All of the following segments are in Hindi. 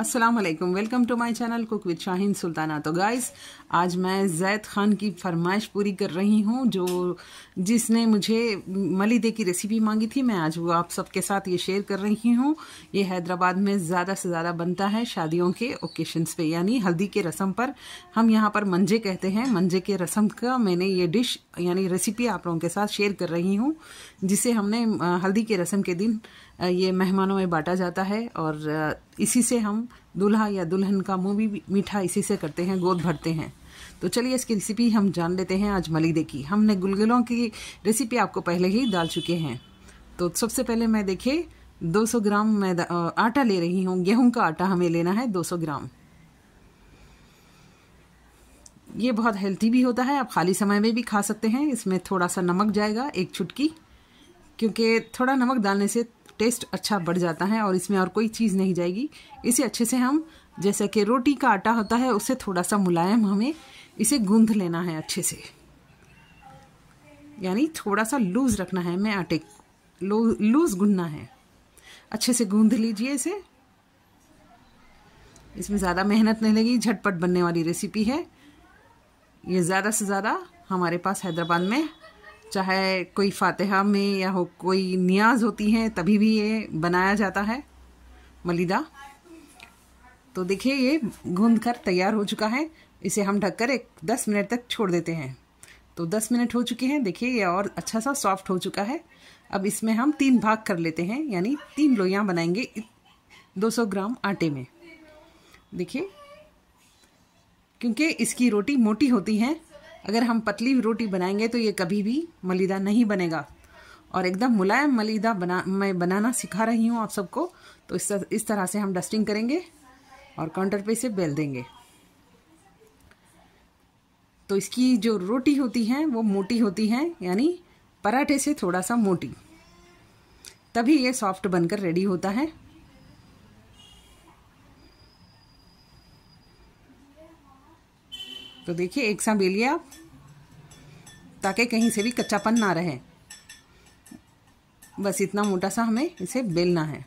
अस्सलाम वालेकुम welcome to my channel cook with Shaheen Sultana तो गाइस आज मैं जैद खान की फरमाइश पूरी कर रही हूँ जो जिसने मुझे मलिदे की रेसिपी मांगी थी मैं आज वो आप सबके साथ ये शेयर कर रही हूँ ये हैदराबाद में ज़्यादा से ज़्यादा बनता है शादियों के ओकेशंस पे यानी हल्दी के रस्म पर हम यहाँ पर मंजे कहते हैं मंजे के रस्म का मैंने ये डिश यानी रेसिपी आप लोगों के साथ शेयर कर रही हूँ जिसे हमने हल्दी के रस्म के दिन ये मेहमानों में बांटा जाता है और इसी से हम दुल्हा या दुल्हन का मुँह भी मीठा इसी से करते हैं गोद भरते हैं तो चलिए इसकी रेसिपी हम जान लेते हैं आज मलिदे की हमने गुलगुलों की रेसिपी आपको पहले ही डाल चुके हैं तो सबसे पहले मैं देखिए 200 ग्राम मैं आटा ले रही हूँ गेहूं का आटा हमें लेना है 200 ग्राम ये बहुत हेल्थी भी होता है आप खाली समय में भी खा सकते हैं इसमें थोड़ा सा नमक जाएगा एक चुटकी क्योंकि थोड़ा नमक डालने से टेस्ट अच्छा बढ़ जाता है और इसमें और कोई चीज़ नहीं जाएगी इसे अच्छे से हम जैसे कि रोटी का आटा होता है उससे थोड़ा सा मुलायम हमें इसे गूंध लेना है अच्छे से यानी थोड़ा सा लूज़ रखना है मैं आटे लूज़ गूंधना है अच्छे से गूंध लीजिए इसे इसमें ज़्यादा मेहनत नहीं लगी झटपट बनने वाली रेसिपी है ये ज़्यादा से ज़्यादा हमारे पास हैदराबाद में चाहे कोई फातिहा में या हो कोई नियाज होती हैं तभी भी ये बनाया जाता है मलिदा तो देखिए ये गूंद कर तैयार हो चुका है इसे हम ढककर एक दस मिनट तक छोड़ देते हैं तो दस मिनट हो चुके हैं देखिए ये और अच्छा सा सॉफ्ट हो चुका है अब इसमें हम तीन भाग कर लेते हैं यानी तीन लोइयाँ बनाएंगे 200 ग्राम आटे में देखिए क्योंकि इसकी रोटी मोटी होती है अगर हम पतली रोटी बनाएंगे तो ये कभी भी मलिदा नहीं बनेगा और एकदम मुलायम मलिदा बना मैं बनाना सिखा रही हूँ आप सबको तो इस तर, इस तरह से हम डस्टिंग करेंगे और काउंटर पे इसे बेल देंगे तो इसकी जो रोटी होती है वो मोटी होती है यानी पराठे से थोड़ा सा मोटी तभी ये सॉफ्ट बनकर रेडी होता है तो देखिए एक सा बेलिए आप ताकि कहीं से भी कच्चापन ना रहे बस इतना मोटा सा हमें इसे बेलना है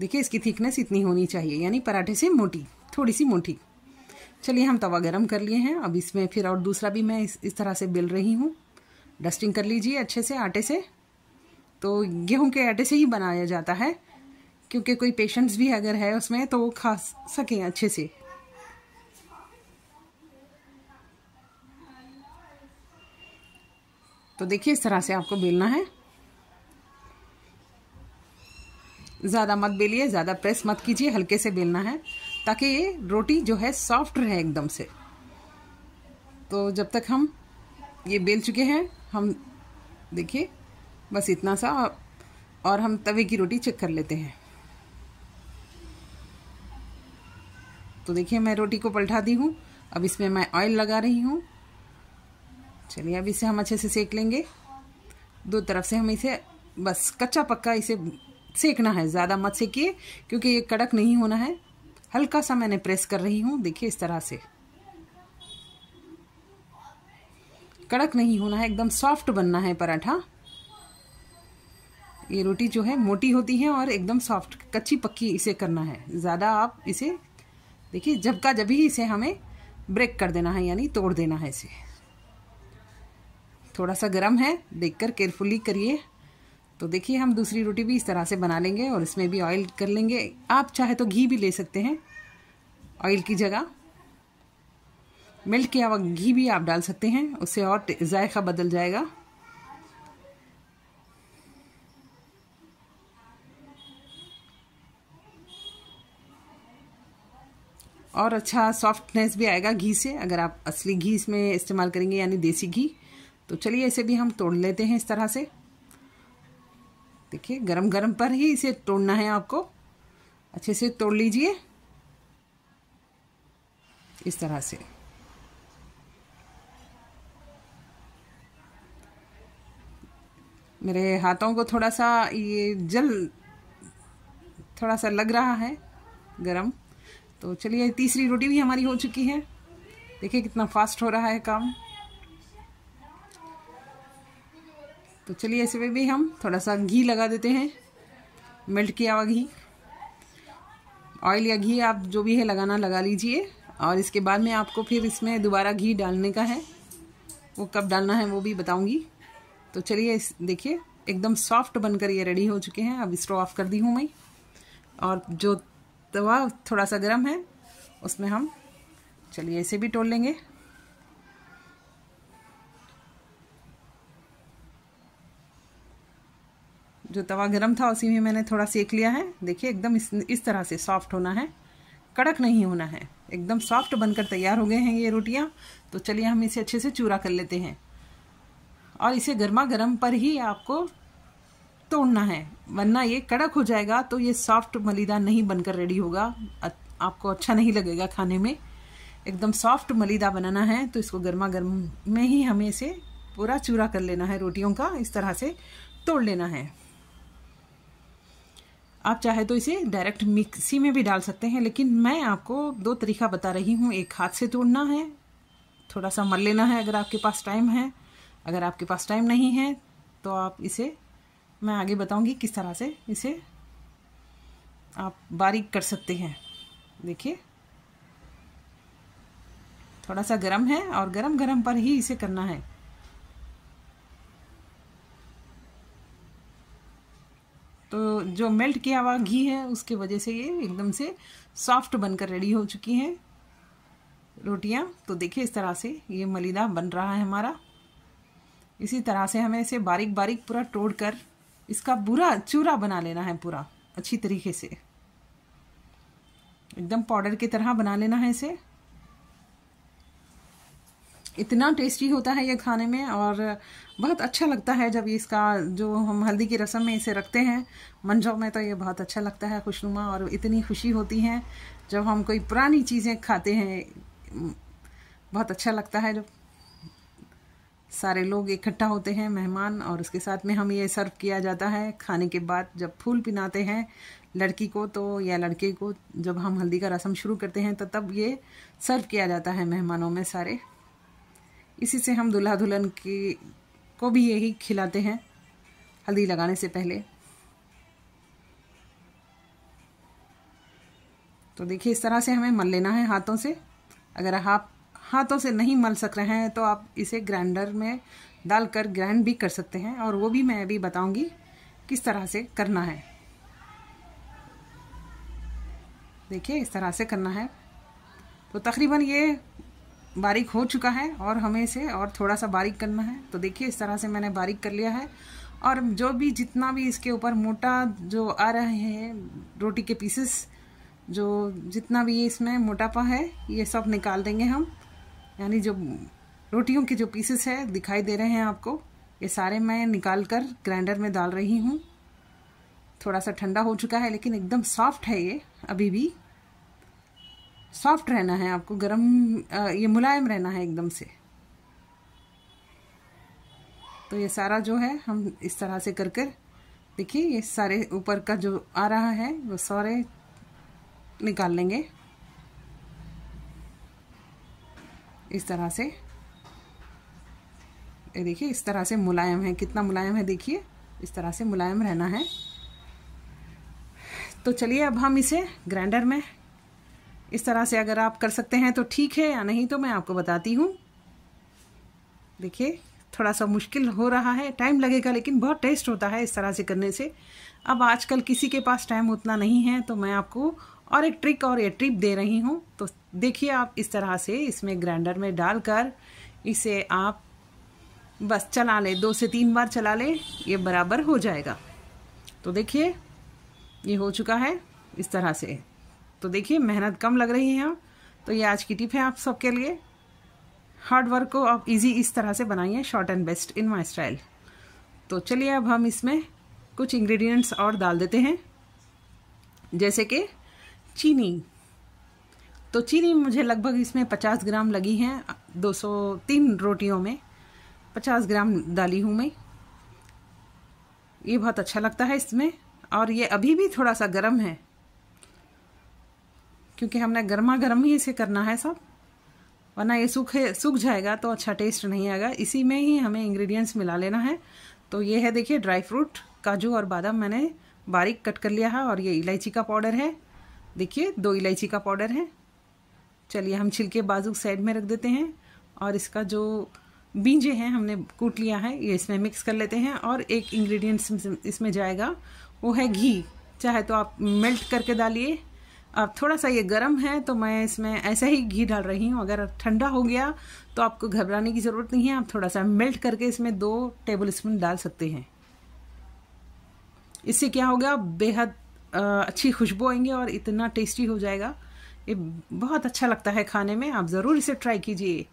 देखिए इसकी थिकनेस इतनी होनी चाहिए यानी पराठे से मोटी थोड़ी सी मोटी चलिए हम तवा गरम कर लिए हैं अब इसमें फिर और दूसरा भी मैं इस इस तरह से बेल रही हूँ डस्टिंग कर लीजिए अच्छे से आटे से तो गेहूं के आटे से ही बनाया जाता है क्योंकि कोई पेशेंट्स भी अगर है उसमें तो वो खा सकें अच्छे से तो देखिए इस तरह से आपको बेलना है ज़्यादा मत बेलिए ज़्यादा प्रेस मत कीजिए हल्के से बेलना है ताकि ये रोटी जो है सॉफ्ट रहे एकदम से तो जब तक हम ये बेल चुके हैं हम देखिए बस इतना सा और हम तवे की रोटी चेक कर लेते हैं तो देखिए मैं रोटी को पलटा दी हूँ अब इसमें मैं ऑयल लगा रही हूँ चलिए अब इसे हम अच्छे से सेक लेंगे दो तरफ से हम इसे बस कच्चा पक्का इसे सेकना है ज़्यादा मत सेकिए क्योंकि ये कड़क नहीं होना है हल्का सा मैंने प्रेस कर रही हूँ देखिए इस तरह से कड़क नहीं होना है एकदम सॉफ्ट बनना है पराठा ये रोटी जो है मोटी होती है और एकदम सॉफ्ट कच्ची पक्की इसे करना है ज़्यादा आप इसे देखिए जब का जब ही इसे हमें ब्रेक कर देना है यानी तोड़ देना है इसे थोड़ा सा गर्म है देखकर केयरफुली करिए तो देखिए हम दूसरी रोटी भी इस तरह से बना लेंगे और इसमें भी ऑयल कर लेंगे आप चाहे तो घी भी ले सकते हैं ऑयल की जगह मिल्क या घी भी आप डाल सकते हैं उससे और जायका बदल जाएगा और अच्छा सॉफ्टनेस भी आएगा घी से अगर आप असली घी इसमें इस्तेमाल करेंगे यानी देसी घी तो चलिए इसे भी हम तोड़ लेते हैं इस तरह से देखिए गरम गरम पर ही इसे तोड़ना है आपको अच्छे से तोड़ लीजिए इस तरह से मेरे हाथों को थोड़ा सा ये जल थोड़ा सा लग रहा है गरम तो चलिए तीसरी रोटी भी हमारी हो चुकी है देखिए कितना फास्ट हो रहा है काम तो चलिए ऐसे में भी हम थोड़ा सा घी लगा देते हैं मेल्ट किया हुआ घी ऑयल या घी आप जो भी है लगाना लगा लीजिए और इसके बाद में आपको फिर इसमें दोबारा घी डालने का है वो कब डालना है वो भी बताऊंगी तो चलिए देखिए एकदम सॉफ्ट बनकर ये रेडी हो चुके हैं अब स्टोव ऑफ कर दी हूँ मैं और जो तवा थोड़ा सा गर्म है उसमें हम चलिए ऐसे भी टोल लेंगे जो तवा गर्म था उसी में मैंने थोड़ा सेक लिया है देखिए एकदम इस इस तरह से सॉफ्ट होना है कड़क नहीं होना है एकदम सॉफ्ट बनकर तैयार हो गए हैं ये रोटियाँ तो चलिए हम इसे अच्छे से चूरा कर लेते हैं और इसे गर्मा गर्म पर ही आपको तोड़ना है वरना ये कड़क हो जाएगा तो ये सॉफ्ट मलीदा नहीं बनकर रेडी होगा आपको अच्छा नहीं लगेगा खाने में एकदम सॉफ्ट मलीदा बनाना है तो इसको गर्मा गर्म में ही हमें इसे पूरा चूरा कर लेना है रोटियों का इस तरह से तोड़ लेना है आप चाहे तो इसे डायरेक्ट मिक्सी में भी डाल सकते हैं लेकिन मैं आपको दो तरीका बता रही हूँ एक हाथ से तोड़ना है थोड़ा सा मल लेना है अगर आपके पास टाइम है अगर आपके पास टाइम नहीं है तो आप इसे मैं आगे बताऊंगी किस तरह से इसे आप बारीक कर सकते हैं देखिए थोड़ा सा गरम है और गरम गरम पर ही इसे करना है तो जो मेल्ट किया हुआ घी है उसके वजह से ये एकदम से सॉफ्ट बनकर रेडी हो चुकी हैं रोटियां तो देखिए इस तरह से ये मलिदा बन रहा है हमारा इसी तरह से हमें इसे बारीक बारीक पूरा तोड़ कर इसका पूरा चूरा बना लेना है पूरा अच्छी तरीके से एकदम पाउडर की तरह बना लेना है इसे इतना टेस्टी होता है ये खाने में और बहुत अच्छा लगता है जब इसका जो हम हल्दी की रस्म में इसे रखते हैं मंजों में तो ये बहुत अच्छा लगता है खुशनुमा और इतनी खुशी होती है जब हम कोई पुरानी चीज़ें खाते हैं बहुत अच्छा लगता है जब सारे लोग इकट्ठा होते हैं मेहमान और उसके साथ में हम ये सर्व किया जाता है खाने के बाद जब फूल पिनाते हैं लड़की को तो या लड़के को जब हम हल्दी का रस्म शुरू करते हैं तो तब ये सर्व किया जाता है मेहमानों में सारे इसी से हम दुल्हा दुल्हन की को भी यही खिलाते हैं हल्दी लगाने से पहले तो देखिए इस तरह से हमें मल लेना है हाथों से अगर आप हाथों से नहीं मल सक रहे हैं तो आप इसे ग्राइंडर में डालकर ग्राइंड भी कर सकते हैं और वो भी मैं अभी बताऊंगी किस तरह से करना है देखिए इस तरह से करना है तो तकरीबन ये बारीक हो चुका है और हमें इसे और थोड़ा सा बारीक करना है तो देखिए इस तरह से मैंने बारीक कर लिया है और जो भी जितना भी इसके ऊपर मोटा जो आ रहे हैं रोटी के पीसेस जो जितना भी इसमें मोटापा है ये सब निकाल देंगे हम यानी जो रोटियों के जो पीसेस है दिखाई दे रहे हैं आपको ये सारे मैं निकाल कर ग्राइंडर में डाल रही हूँ थोड़ा सा ठंडा हो चुका है लेकिन एकदम सॉफ्ट है ये अभी भी सॉफ्ट रहना है आपको गर्म ये मुलायम रहना है एकदम से तो ये सारा जो है हम इस तरह से कर कर देखिए ये सारे ऊपर का जो आ रहा है वो सारे निकाल लेंगे इस तरह से ये देखिए इस तरह से मुलायम है कितना मुलायम है देखिए इस तरह से मुलायम रहना है तो चलिए अब हम इसे ग्राइंडर में इस तरह से अगर आप कर सकते हैं तो ठीक है या नहीं तो मैं आपको बताती हूँ देखिए थोड़ा सा मुश्किल हो रहा है टाइम लगेगा लेकिन बहुत टेस्ट होता है इस तरह से करने से अब आजकल किसी के पास टाइम उतना नहीं है तो मैं आपको और एक ट्रिक और ये ट्रिप दे रही हूँ तो देखिए आप इस तरह से इसमें ग्राइंडर में डालकर इसे आप बस चला लें दो से तीन बार चला लें ये बराबर हो जाएगा तो देखिए ये हो चुका है इस तरह से तो देखिए मेहनत कम लग रही है तो ये आज की टिप है आप सबके लिए हार्ड वर्क को आप इजी इस तरह से बनाइए short and best in my style तो चलिए अब हम इसमें कुछ इंग्रेडिएंट्स और डाल देते हैं जैसे कि चीनी तो चीनी मुझे लगभग इसमें 50 ग्राम लगी हैं 203 रोटियों में 50 ग्राम डाली हूँ मैं ये बहुत अच्छा लगता है इसमें और ये अभी भी थोड़ा सा गर्म है क्योंकि हमने गर्मा गर्म ही इसे करना है सब वरना ये सूखे सूख जाएगा तो अच्छा टेस्ट नहीं आएगा इसी में ही हमें इंग्रेडिएंट्स मिला लेना है तो ये है देखिए ड्राई फ्रूट काजू और बादाम मैंने बारीक कट कर लिया है और ये इलायची का पाउडर है देखिए दो इलायची का पाउडर है चलिए हम छिलके बाजू साइड में रख देते हैं और इसका जो बीजे हैं हमने कूट लिया है ये इसमें मिक्स कर लेते हैं और एक इंग्रेडिएंट्स इसमें जाएगा वो है घी चाहे तो आप मेल्ट करके डालिए अब थोड़ा सा ये गर्म है तो मैं इसमें ऐसा ही घी डाल रही हूँ अगर ठंडा हो गया तो आपको घबराने की ज़रूरत नहीं है आप थोड़ा सा मेल्ट करके इसमें दो टेबल स्पून डाल सकते हैं इससे क्या होगा बेहद अच्छी खुशबू आएंगे और इतना टेस्टी हो जाएगा ये बहुत अच्छा लगता है खाने में आप ज़रूर इसे ट्राई कीजिए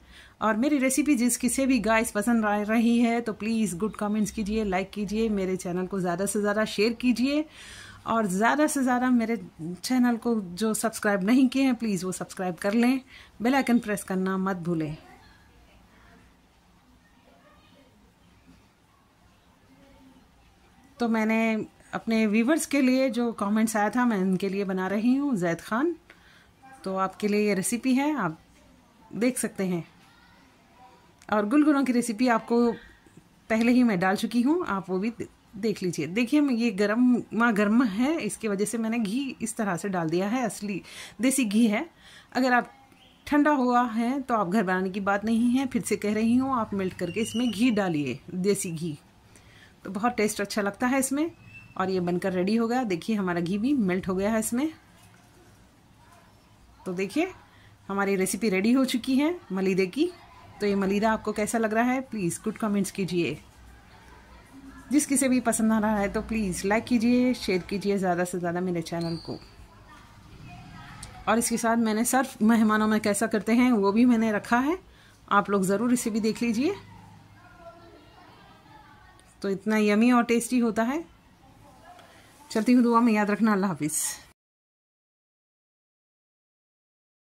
और मेरी रेसिपी जिस किसी भी गाइस पसंद आ रही है तो प्लीज़ गुड कमेंट्स कीजिए लाइक कीजिए मेरे चैनल को ज़्यादा से ज़्यादा शेयर कीजिए और ज़्यादा से ज़्यादा मेरे चैनल को जो सब्सक्राइब नहीं किए हैं प्लीज़ वो सब्सक्राइब कर लें बेल आइकन प्रेस करना मत भूलें तो मैंने अपने व्यूवर्स के लिए जो कमेंट्स आया था मैं उनके लिए बना रही हूँ जैद खान तो आपके लिए ये रेसिपी है आप देख सकते हैं और गुलगुलों की रेसिपी आपको पहले ही मैं डाल चुकी हूँ आप वो भी देख लीजिए देखिए ये गर्म माँ गर्म है इसकी वजह से मैंने घी इस तरह से डाल दिया है असली देसी घी है अगर आप ठंडा हुआ है तो आप घर बनाने की बात नहीं है फिर से कह रही हूँ आप मेल्ट करके इसमें घी डालिए देसी घी तो बहुत टेस्ट अच्छा लगता है इसमें और ये बनकर रेडी हो गया देखिए हमारा घी भी मेल्ट हो गया है इसमें तो देखिए हमारी रेसिपी रेडी हो चुकी है मलीदे की तो ये मलीदा आपको कैसा लग रहा है प्लीज़ गुड कमेंट्स कीजिए जिस किसे भी पसंद आ रहा है तो प्लीज़ लाइक कीजिए शेयर कीजिए ज़्यादा से ज़्यादा मेरे चैनल को और इसके साथ मैंने सर्फ मेहमानों में कैसा करते हैं वो भी मैंने रखा है आप लोग ज़रूर इसे भी देख लीजिए तो इतना यमी और टेस्टी होता है चलती हूँ दुआ में याद रखना अल्लाह हाफिज़